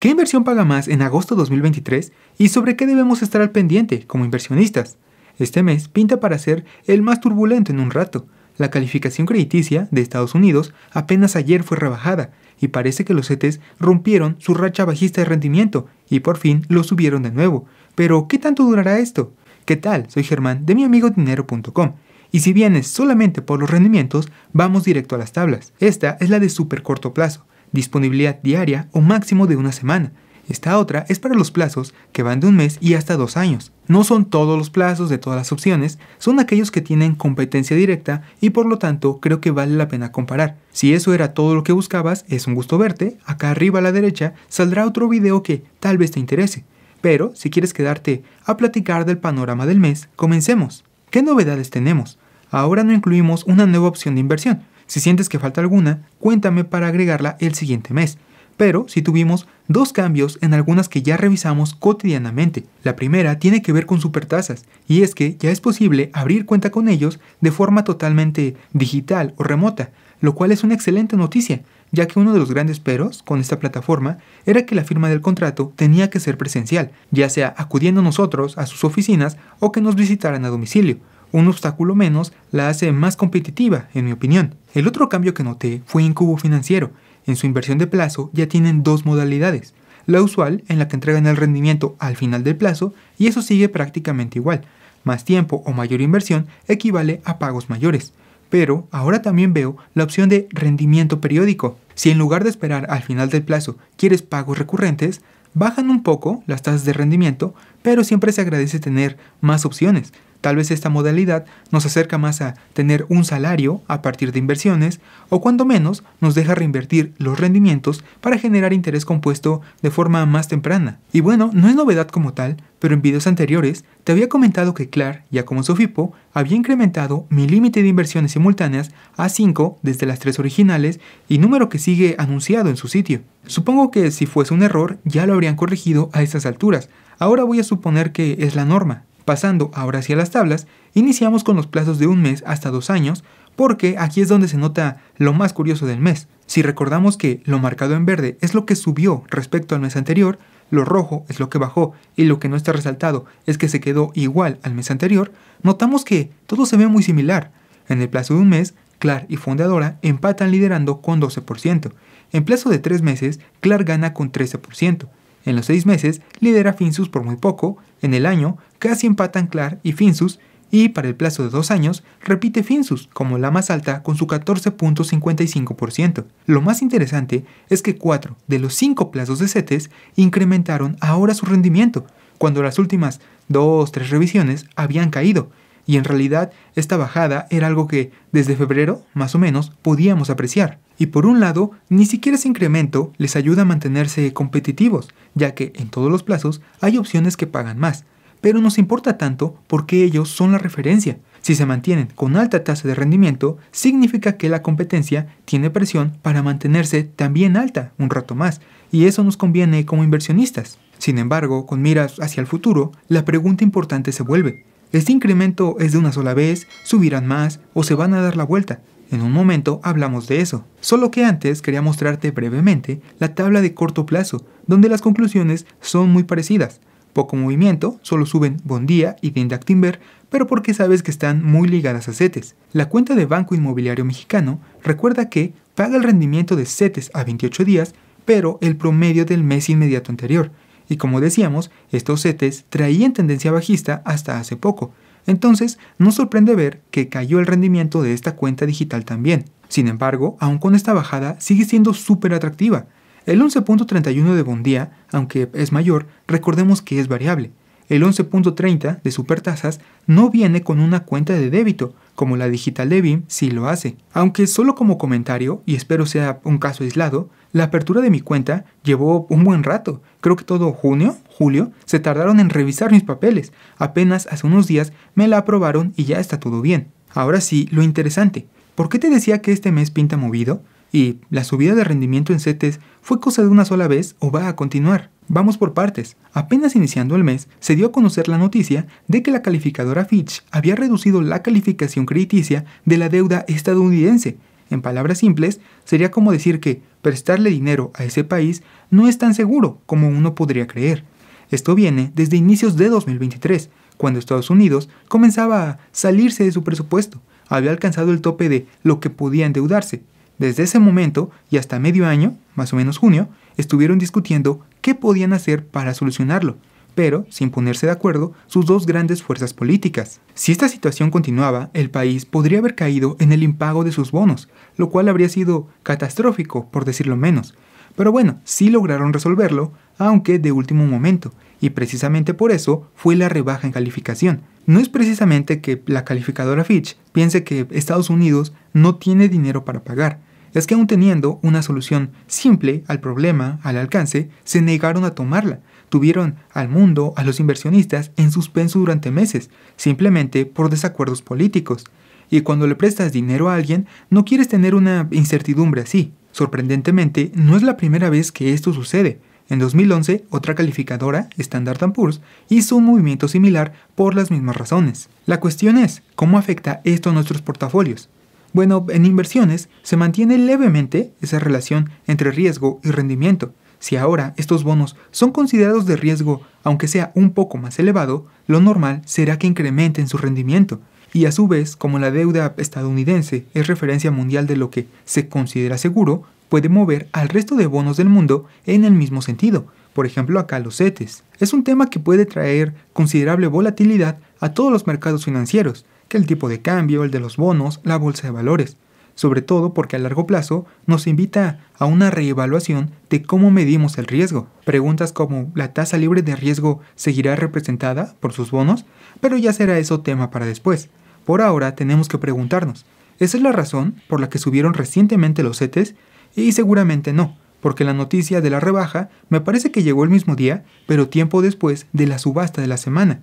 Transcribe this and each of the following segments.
¿Qué inversión paga más en agosto 2023 y sobre qué debemos estar al pendiente como inversionistas? Este mes pinta para ser el más turbulento en un rato. La calificación crediticia de Estados Unidos apenas ayer fue rebajada y parece que los CETES rompieron su racha bajista de rendimiento y por fin lo subieron de nuevo. Pero, ¿qué tanto durará esto? ¿Qué tal? Soy Germán de mi Dinero.com y si vienes solamente por los rendimientos, vamos directo a las tablas. Esta es la de súper corto plazo disponibilidad diaria o máximo de una semana. Esta otra es para los plazos que van de un mes y hasta dos años. No son todos los plazos de todas las opciones, son aquellos que tienen competencia directa y por lo tanto creo que vale la pena comparar. Si eso era todo lo que buscabas, es un gusto verte, acá arriba a la derecha saldrá otro video que tal vez te interese. Pero si quieres quedarte a platicar del panorama del mes, comencemos. ¿Qué novedades tenemos? Ahora no incluimos una nueva opción de inversión, si sientes que falta alguna, cuéntame para agregarla el siguiente mes. Pero si tuvimos dos cambios en algunas que ya revisamos cotidianamente. La primera tiene que ver con supertasas, y es que ya es posible abrir cuenta con ellos de forma totalmente digital o remota, lo cual es una excelente noticia, ya que uno de los grandes peros con esta plataforma era que la firma del contrato tenía que ser presencial, ya sea acudiendo nosotros a sus oficinas o que nos visitaran a domicilio un obstáculo menos la hace más competitiva, en mi opinión. El otro cambio que noté fue en Cubo Financiero. En su inversión de plazo ya tienen dos modalidades. La usual, en la que entregan el rendimiento al final del plazo, y eso sigue prácticamente igual. Más tiempo o mayor inversión equivale a pagos mayores. Pero ahora también veo la opción de rendimiento periódico. Si en lugar de esperar al final del plazo quieres pagos recurrentes, bajan un poco las tasas de rendimiento, pero siempre se agradece tener más opciones. Tal vez esta modalidad nos acerca más a tener un salario a partir de inversiones o cuando menos nos deja reinvertir los rendimientos para generar interés compuesto de forma más temprana. Y bueno, no es novedad como tal, pero en videos anteriores te había comentado que Clark, ya como Sofipo, había incrementado mi límite de inversiones simultáneas a 5 desde las 3 originales y número que sigue anunciado en su sitio. Supongo que si fuese un error ya lo habrían corregido a estas alturas, ahora voy a suponer que es la norma. Pasando ahora hacia las tablas, iniciamos con los plazos de un mes hasta dos años, porque aquí es donde se nota lo más curioso del mes. Si recordamos que lo marcado en verde es lo que subió respecto al mes anterior, lo rojo es lo que bajó y lo que no está resaltado es que se quedó igual al mes anterior, notamos que todo se ve muy similar. En el plazo de un mes, Clark y Fundadora empatan liderando con 12%. En plazo de tres meses, Clark gana con 13%. En los seis meses lidera Finsus por muy poco, en el año casi empatan Clar y Finsus y para el plazo de dos años repite Finsus como la más alta con su 14.55%. Lo más interesante es que cuatro de los cinco plazos de CETES incrementaron ahora su rendimiento, cuando las últimas dos, tres revisiones habían caído, y en realidad esta bajada era algo que desde febrero, más o menos, podíamos apreciar. Y por un lado, ni siquiera ese incremento les ayuda a mantenerse competitivos, ya que en todos los plazos hay opciones que pagan más, pero nos importa tanto porque ellos son la referencia. Si se mantienen con alta tasa de rendimiento, significa que la competencia tiene presión para mantenerse también alta un rato más, y eso nos conviene como inversionistas. Sin embargo, con miras hacia el futuro, la pregunta importante se vuelve, este incremento es de una sola vez, subirán más o se van a dar la vuelta. En un momento hablamos de eso. Solo que antes quería mostrarte brevemente la tabla de corto plazo, donde las conclusiones son muy parecidas. Poco movimiento, solo suben Bondía y Dindac Timber, pero porque sabes que están muy ligadas a CETES. La cuenta de Banco Inmobiliario Mexicano recuerda que paga el rendimiento de setes a 28 días, pero el promedio del mes inmediato anterior, y como decíamos, estos CETES traían tendencia bajista hasta hace poco, entonces no sorprende ver que cayó el rendimiento de esta cuenta digital también. Sin embargo, aún con esta bajada sigue siendo súper atractiva. El 11.31 de Bondía, aunque es mayor, recordemos que es variable. El 11.30 de Supertasas no viene con una cuenta de débito, como la digital de BIM sí lo hace. Aunque solo como comentario, y espero sea un caso aislado, la apertura de mi cuenta llevó un buen rato. Creo que todo junio, julio, se tardaron en revisar mis papeles. Apenas hace unos días me la aprobaron y ya está todo bien. Ahora sí, lo interesante. ¿Por qué te decía que este mes pinta movido? ¿Y la subida de rendimiento en CETES fue cosa de una sola vez o va a continuar? Vamos por partes. Apenas iniciando el mes, se dio a conocer la noticia de que la calificadora Fitch había reducido la calificación crediticia de la deuda estadounidense. En palabras simples, sería como decir que prestarle dinero a ese país no es tan seguro como uno podría creer. Esto viene desde inicios de 2023, cuando Estados Unidos comenzaba a salirse de su presupuesto, había alcanzado el tope de lo que podía endeudarse desde ese momento y hasta medio año, más o menos junio, estuvieron discutiendo qué podían hacer para solucionarlo, pero sin ponerse de acuerdo sus dos grandes fuerzas políticas. Si esta situación continuaba, el país podría haber caído en el impago de sus bonos, lo cual habría sido catastrófico, por decirlo menos. Pero bueno, sí lograron resolverlo, aunque de último momento, y precisamente por eso fue la rebaja en calificación. No es precisamente que la calificadora Fitch piense que Estados Unidos no tiene dinero para pagar, es que aún teniendo una solución simple al problema al alcance, se negaron a tomarla. Tuvieron al mundo, a los inversionistas, en suspenso durante meses, simplemente por desacuerdos políticos. Y cuando le prestas dinero a alguien, no quieres tener una incertidumbre así. Sorprendentemente, no es la primera vez que esto sucede. En 2011, otra calificadora, Standard Poor's, hizo un movimiento similar por las mismas razones. La cuestión es, ¿cómo afecta esto a nuestros portafolios? Bueno, en inversiones se mantiene levemente esa relación entre riesgo y rendimiento. Si ahora estos bonos son considerados de riesgo, aunque sea un poco más elevado, lo normal será que incrementen su rendimiento. Y a su vez, como la deuda estadounidense es referencia mundial de lo que se considera seguro, puede mover al resto de bonos del mundo en el mismo sentido, por ejemplo acá los CETES. Es un tema que puede traer considerable volatilidad a todos los mercados financieros, que el tipo de cambio, el de los bonos, la bolsa de valores, sobre todo porque a largo plazo nos invita a una reevaluación de cómo medimos el riesgo. Preguntas como ¿la tasa libre de riesgo seguirá representada por sus bonos? Pero ya será eso tema para después. Por ahora tenemos que preguntarnos, ¿esa es la razón por la que subieron recientemente los CETES? Y seguramente no, porque la noticia de la rebaja me parece que llegó el mismo día, pero tiempo después de la subasta de la semana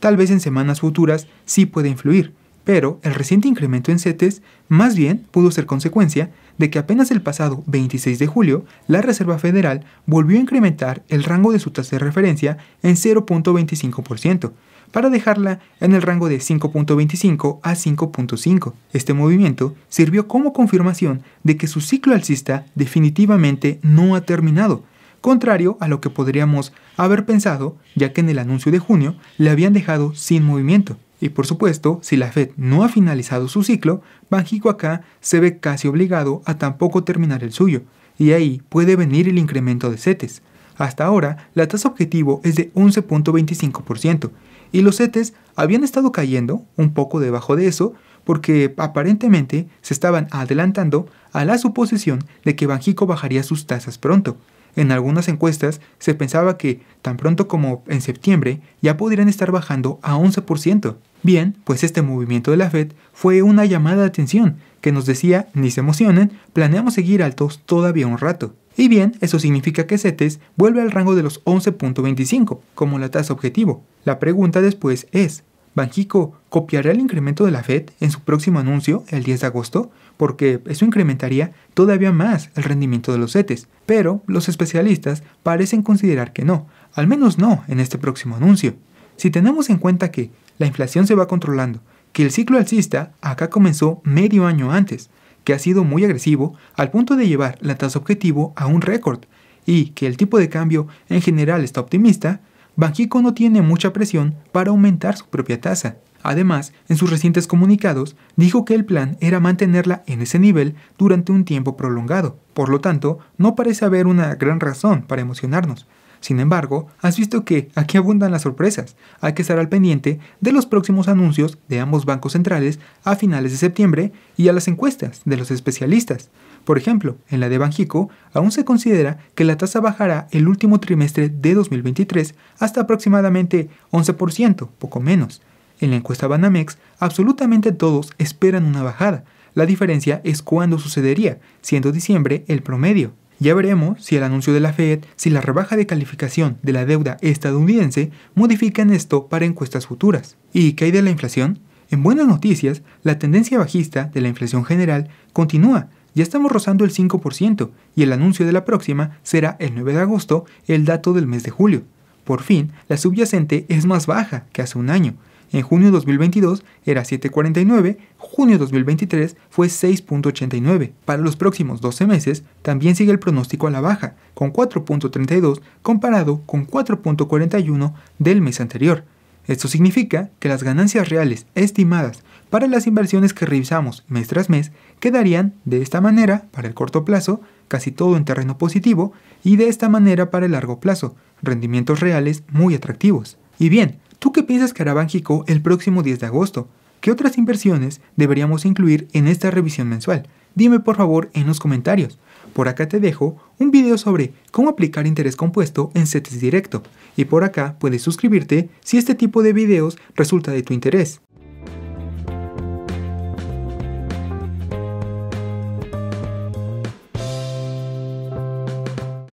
tal vez en semanas futuras sí puede influir, pero el reciente incremento en CETES más bien pudo ser consecuencia de que apenas el pasado 26 de julio la Reserva Federal volvió a incrementar el rango de su tasa de referencia en 0.25% para dejarla en el rango de 5.25 a 5.5. Este movimiento sirvió como confirmación de que su ciclo alcista definitivamente no ha terminado contrario a lo que podríamos haber pensado, ya que en el anuncio de junio le habían dejado sin movimiento. Y por supuesto, si la Fed no ha finalizado su ciclo, Banxico acá se ve casi obligado a tampoco terminar el suyo, y ahí puede venir el incremento de CETES. Hasta ahora, la tasa objetivo es de 11.25%, y los CETES habían estado cayendo un poco debajo de eso, porque aparentemente se estaban adelantando a la suposición de que Banjico bajaría sus tasas pronto. En algunas encuestas se pensaba que tan pronto como en septiembre ya podrían estar bajando a 11%. Bien, pues este movimiento de la Fed fue una llamada de atención que nos decía, ni se emocionen, planeamos seguir altos todavía un rato. Y bien, eso significa que CETES vuelve al rango de los 11.25 como la tasa objetivo. La pregunta después es, Banjico copiará el incremento de la Fed en su próximo anuncio, el 10 de agosto, porque eso incrementaría todavía más el rendimiento de los CETES, pero los especialistas parecen considerar que no, al menos no en este próximo anuncio. Si tenemos en cuenta que la inflación se va controlando, que el ciclo alcista acá comenzó medio año antes, que ha sido muy agresivo al punto de llevar la tasa objetivo a un récord, y que el tipo de cambio en general está optimista, Banxico no tiene mucha presión para aumentar su propia tasa. Además, en sus recientes comunicados, dijo que el plan era mantenerla en ese nivel durante un tiempo prolongado. Por lo tanto, no parece haber una gran razón para emocionarnos. Sin embargo, has visto que aquí abundan las sorpresas. Hay que estar al pendiente de los próximos anuncios de ambos bancos centrales a finales de septiembre y a las encuestas de los especialistas. Por ejemplo, en la de Banjico, aún se considera que la tasa bajará el último trimestre de 2023 hasta aproximadamente 11%, poco menos. En la encuesta Banamex, absolutamente todos esperan una bajada. La diferencia es cuándo sucedería, siendo diciembre el promedio. Ya veremos si el anuncio de la Fed, si la rebaja de calificación de la deuda estadounidense modifican esto para encuestas futuras. ¿Y qué hay de la inflación? En buenas noticias, la tendencia bajista de la inflación general continúa. Ya estamos rozando el 5% y el anuncio de la próxima será el 9 de agosto, el dato del mes de julio. Por fin, la subyacente es más baja que hace un año, en junio 2022 era 7.49, junio 2023 fue 6.89. Para los próximos 12 meses también sigue el pronóstico a la baja, con 4.32 comparado con 4.41 del mes anterior. Esto significa que las ganancias reales estimadas para las inversiones que revisamos mes tras mes quedarían de esta manera para el corto plazo, casi todo en terreno positivo, y de esta manera para el largo plazo, rendimientos reales muy atractivos. Y bien, ¿Tú qué piensas que hará Banjico el próximo 10 de agosto? ¿Qué otras inversiones deberíamos incluir en esta revisión mensual? Dime por favor en los comentarios. Por acá te dejo un video sobre cómo aplicar interés compuesto en CETES directo y por acá puedes suscribirte si este tipo de videos resulta de tu interés.